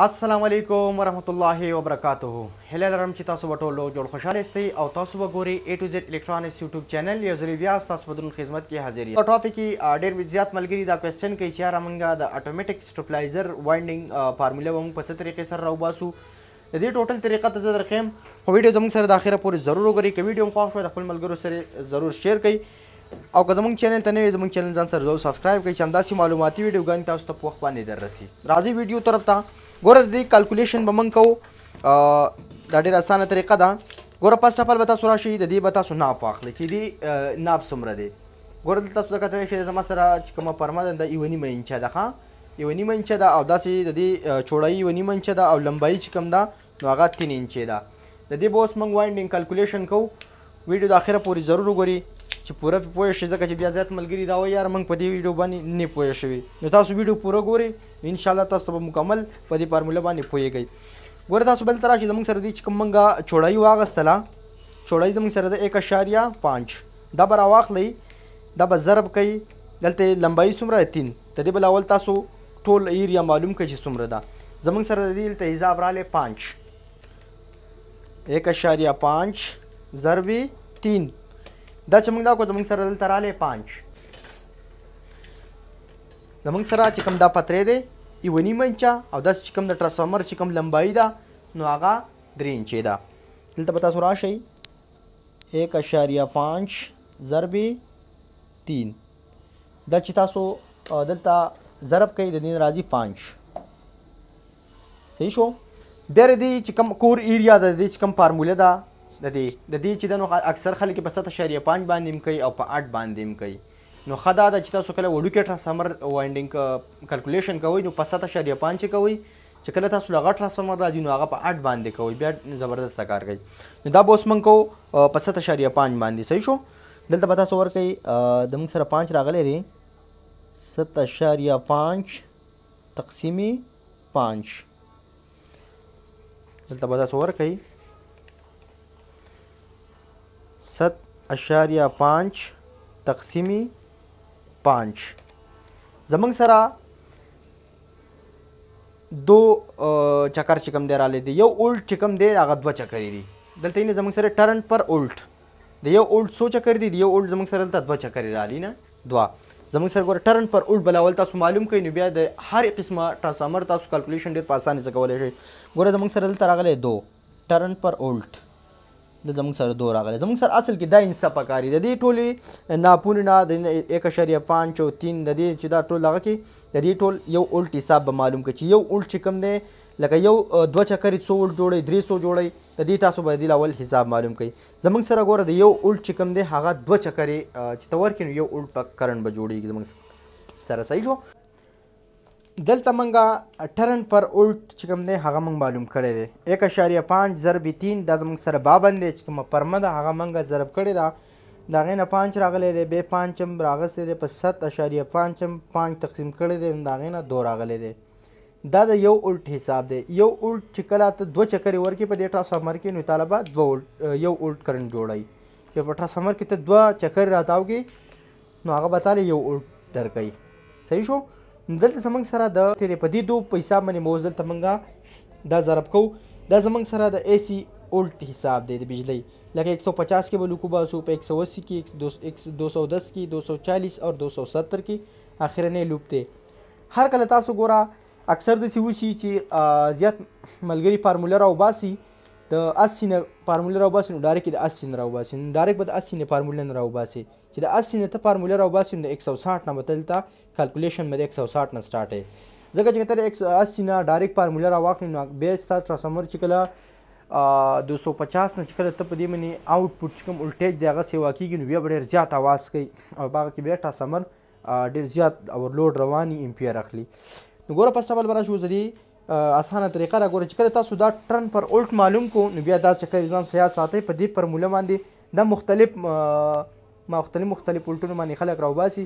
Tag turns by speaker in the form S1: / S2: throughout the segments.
S1: السلام علیکم ورحمت الله وبرکاته هله لرم چې تاسو وټول لو جوړ خوشاله استي او تاسو وګوري اے ټو زد الکترونکس یوټیوب چینل یو زری بیا تاسو بدون خدمت کې حاضر یم ټاپک کې ډېر زیات ملګری دا کوېسچن کوي چې رامنګا د اټومیټک سټپلایزر وایندینګ فارمولا هم په څه طریقې سره راوباسو د دې ټوټل طریقه ته زه درخم خو ویډیو زموږ سره د اخره پورې ضرور وګورئ که ویډیو خوښ شوه د خپل ملګرو سره ضرور شیر کړئ او که زمونږ چینل ته نه وي زمونږ چینل ځان سره ضرور سبسکرایب کړئ چې همداسې معلوماتي ویډیوګانې تاسو ته په وخت باندې دررسي راځي ویډیو طرف ته ګوره د دې کیلکولیشن به موږ کوو دا ډېره اسانه طریقه ده ګوره فسټ اف ال به تاسو راشئ د دې به تاسو ناپ واخلئ چې دې ناپ څومره دی ګوره دلته تاسو کتلی شئ زما سره چې کومه پرمه ده د یوه نیمه انچه ده ښه یوه نیمه انچه ده او داسې د دې چوړایي یوه نیمه انچه ده او لمبایي چې کوم ده نو هغه تین انچې ده د دې به اوس موږ وایډینګ کیلکولیشن کوو ویډیو د اخره پورې ضرور وګورئ چې پوره پوه شي ځکه چې بیا زیات ملګری دا وایي یار موږ په دې ویډیو باندې نه پوه شوي نو تاسو ویډیو پوره ګورئ ان شاء الله تاسو به مکمل په دې فارموله باندې پوهیږئ ګوره تاسو بل تر راشي زموږ سره دي چې کوم منګه چوړای واغستله چوړای زموږ سره ده 1.5 دا به راواخلی دا به ضرب کوي دلته لمبایي څومره 3 تدې بل اول تاسو ټول ایریا معلوم کړئ چې څومره ده زمونږ سره د دې ته حساب رااله 5 1.5 ضرب 3 دا چې موږ دا کو زمونږ سره دلته رااله 5 زمونږ سره چې کوم دا پترې دی یو نیم انچه او داس چې کوم د ټرانسفارمر چې کوم لمبایي ده نو هغه درې انچې ده دلته به تاسو راشئ ایک اشاریه پانچ ضربې تین دا چې تاسو دلته ضرب کوي د دین راځي پانچ صحیح شو ډېر دی چې کوم کور ایریا ده د چې کوم فارموله ده د دې د دې چې د اکثر خلک په 7.5 باندې کوي او په 8 باندې کوي نو خدا دا چې تاسو کله وډو کې ټرانسفارمر وایندینګ کیلکولیشن کوئ نو په 7.5 کوئ چې کله تاسو لغټ ټرانسفارمر راځي نو هغه په 8 باندې کوي بیا زبردست کار کوي نو دا بوس من کو په 7.5 باندې صحیح شو دلته به تاسو ورکي د موږ سره 5 راغلي دي 7.5 تقسیم 5 دلته به تاسو ورکي 7.5 تقسیم 5 5 زمنګ سره دو چکر چکم دی را لیدي یو اولټ چکم دی هغه دوه چکرې دي دلته یې زمنګ سره ټرن پر اولټ د یو اولټ سو چکر دي یو اولټ زمنګ سره دلته دوه چکرې را لینا دوه زموږ سره ګوره ټرن پر اولټ بلاول تاسو معلوم کړئ نو بیا د هر قسمه ترانسفارمر تاسو کیلکولیشن ډیر په اسانۍ سره کولای شئ ګوره زموږ سره دلته راغلی دو ټرن پر اولټ د زمونږ سره دوه راغلی زمونږ سره اصل کې دا انصاف پکاري د دې ټولې ناپونې نه د یک اعشاریه پنج او تین د دې چې دا ټول هغه کې د دې ټول یو الټ حساب به معلوم کړي چې یو الټ چې کوم دی لکه یو دوه چکرې څو الټ جوړوي درې څو جوړوي د دې تاسو باید اول حساب معلوم کړئ زمونږ سره ګوره د یو الټ چې کوم دی هغه دوه چکرې چې ته ورکړي نو یو الټ په کرن به جوړېږي زمونږ سره صحیح شو دلته منګه ټرن پر اولټ چې کوم دی هغه موږ معلوم کړی دی یک اشاریه پنج ضرب تین دا زموږ سره بابند دی چې کومه پرمه ده هغه موږ ضرب کړې ده د هغې نه پنج راغلی دی بیا پنج هم راغستی دی په ست اشاریه پنج هم پنج تقسیم کړی دی د هغې نه دو راغلی دی دا د یو اولټ حساب دی یو اولټ چې کله ته دوه چکرې ورکړي په دې ټرانسفارمر کې نو طالبه دوه اولټ یو اولټ کرنټ جوړوي چې په ټرانسفارمر کې ته دوه چکرې را تاوکړي نو هغه به تاله یو اولټ درکوي صحیح شو دلته زمنګ سره د تیرې په دې دوه پیسې باندې موز دلته منګه دا ضرب کو دا زمنګ سره د اے سی اولټ حساب دی د بجلی لکه 150 کې بلوکو باسو په 180 کې 210 کې 240 او 270 کې اخرنه لوپ دی هر کله تاسو ګوره اکثر د سیوشي چې زیات ملګری فارمولا راو باسي د اسینه فارموله راو باسي نو ډایرکټ د اسینه راو باسي نو ډایرکټ به د اسینه فارموله نه راو باسي چې د اسینه ته فارموله راو باسي نو 160 نه بدلتا کیلکولیشن مې 160 نه سٹارټ هي ځکه چې تر 180 نه ډایرکټ فارموله راوخنې نو به ستاسو سمور چې کله 250 نه چې کله ته په دې منی آوټپوټ چې کوم ولټیج دی هغه سیوا کیږي نو بیا ډېر زیات आवाज کوي او باغ کې بیا ټاسمر ډېر زیات اورلوډ رواني امپیر اخلي نو ګوره پس ډبل برا شو زدي اسانه طریقه را ګورئ چې کله تاسو دا ټرن پر اولټ معلوم کو نو بیا دا چې کله ځان سیاست ساتي په دې فرموله باندې دا مختلف مختلف مختلف اولټونه باندې خلک راوباسي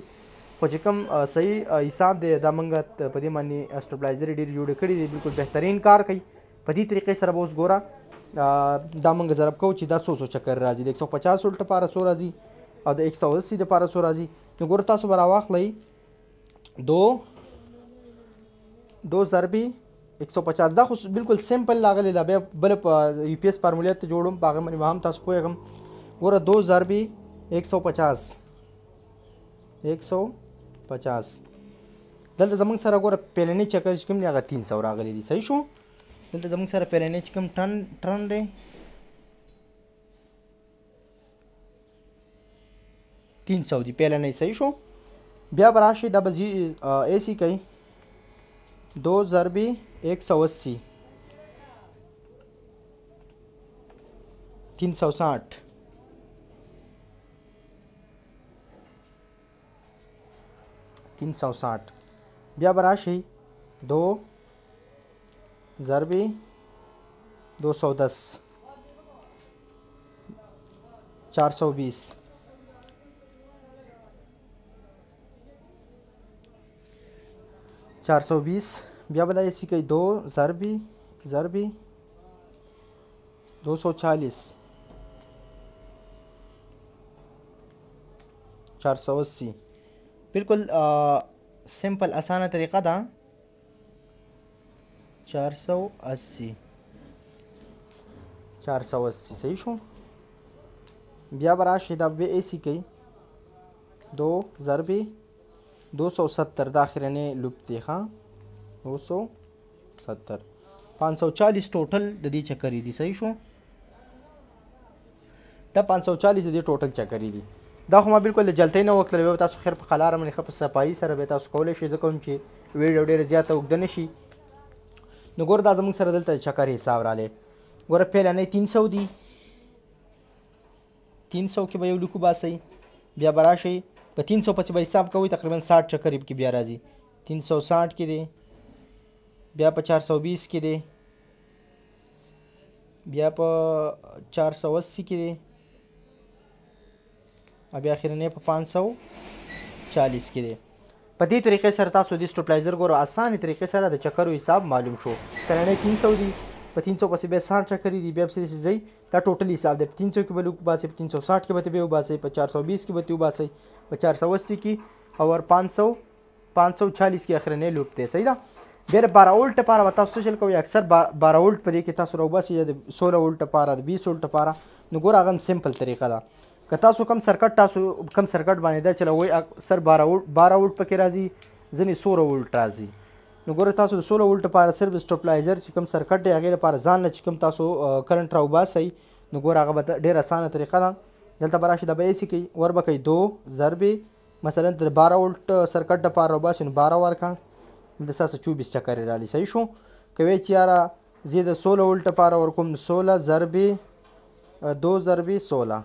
S1: خو چې کوم صحیح حساب دی دا موږ په دې باندې سټیبلایزر ډیر جوړ کړی دی بالکل بهترین کار کوي په دې طریقې سره به اوس ګوره دا موږ ضرب کوو چې دا څو څو چکر راځي د 150 اولټ لپاره څو راځي او د 180 لپاره څو راځي نو ګوره تاسو به راواخلئ دو دو ضربې 150 دا خو بالکل سیمپل راغلی دا بیا بل په یو پی ایس فارمولیت ته جوړوم په هغه باندې هم تاسو پوهیږم ګوره دو ضربي 150 150 دلته زمونږ سره ګوره پیلنی چکر چې کوم دی هغه 300 راغلی دی صحیح شو دلته زمونږ سره پیلنی چې کوم ټن ټن دی تین سو دی پیلنی صحیح شو بیا به راشي دا به اے سی کوي دو ضربې एक सौ अस्सी तीन सौ साठ तीन सौ साठ ब्या राशि दो जरबी दो सौ दस चार सौ बीस चार सौ बीस بیا به دا یې سیکئ دو ضربی ضربی دو سو چالیس चार सौ अस्सी बिल्कुल सिंपल आसान तरीक़ा था चार सौ अस्सी चार सौ अस्सी सही शो ब्या बराश हिदाब ए सी कई दो ज़रबी दो सौ सत्तर दाखिर ने लुप देखा نو سو ستر پانچ سو چالیس ټوټل د دې چکرې دي صحیح شو دا پانچ سو چالیس د دې ټوټل چکرې دي دا خو ما بالکل د جلتۍ نه وکتلې بیا به تاسو خیر په خلاره باندې ښه په صفایي سره به تاسو کولی شئ ځکه هم چې ویډیو ډېره زیاته اوږده نه شي نو ګوره دا زموږ سره دلته د چکر حساب رالی ګوره پیلنۍ تین سو دي تین سو کې به یو لیکو باسئ بیا به راشئ په تین سو پسې به حساب کوئ تقریبا ساټ چکر کې بیا راځي تین سو ساټ کې دی بیا په 420 کې دی بیا په 480 کې دی بیا اخرنه په 540 کې دی په دې طریقې سره تاسو د سټوپلایزر ګورو اسانه طریقې سره د چکرو حساب معلوم شو ترنه 300 دی په 300 پسې به 60 چکرې دی بیا پسې ځي دا ټوټل حساب دی په 300 کې به لوک باسي په 360 کې به به باسي په 420 کې به تو باسي په 480 کې اور 500 540 کې اخرنه لوپ دی صحیح ده بیر 12 ولټ لپاره تاسو څه شل کوي اکثر 12 ولټ په دې کې تاسو روباسي د 16 ولټ لپاره د 20 ولټ لپاره نو ګور هغه سمپل طریقه ده که تاسو کم سرکټ تاسو کم سرکټ باندې دا چلوي اکثر 12 ولټ 12 ولټ پکې راځي ځنی 16 ولټ راځي نو ګور تاسو د 16 ولټ لپاره صرف سټاپلایزر چې کم سرکټ دی هغه لپاره ځان نه چې کم تاسو کرنٹ راوباسي نو ګور هغه ډیره اسانه طریقه ده دلته براشي د بیسي کې ور بکې 2 ضرب مثلا د 12 ولټ سرکټ لپاره وباسي نو 12 ورکه دلته ستاسو چوبیس چکرې رالی صحیح شو که وایي چې یاره زه د سوله ولټه پاره ورکوم سوله ضربې دو ضربې سوله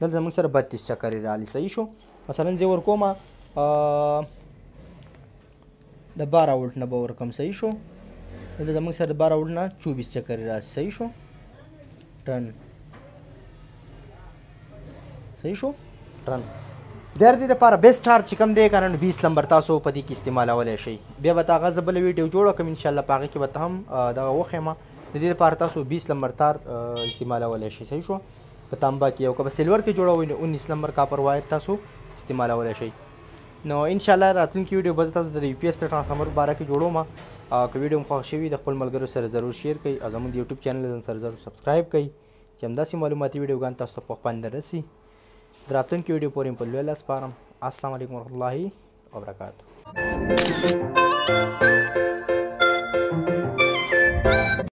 S1: دلته زموږ سره بتیس چکرې رالی صحیح شو مثلا زه ورکوم د بارہ ولټ نه به ورکوم صحیح شو دلته زموږ سره د بارہ ولټ نه چوبیس چکرې راشي صحیح شو ټرن صحیح شو ټرن د دې لپاره بیسټ هار چې کوم دی کنه 20 نمبر تاسو په دې کې استعمالولای شئ بیا به تاغه زبل ویډیو جوړ کوم ان شاء الله پاغه کې به هم دا وخیمه د دې لپاره تاسو 20 نمبر تار استعمالولای شئ صحیح شو په تانبا کې یو کبه سلور کې جوړوي نو 19 نمبر کاپر وایر تاسو استعمالولای شئ نو ان شاء الله راتلونکي ویډیو به تاسو د یو پی اس ترانسفورمر باره کې جوړو ما که ویډیو مخ شوی د خپل ملګرو سره ضرور شیر کړئ او زموږ یوټیوب چینل سره ضرور سبسکرایب کړئ چې همداسې معلوماتي ویډیوګان تاسو ته په خوند رسي دراتونکو ویډیو پورې په لوی لاس پارم السلام علیکم ورحمت الله وبرکاته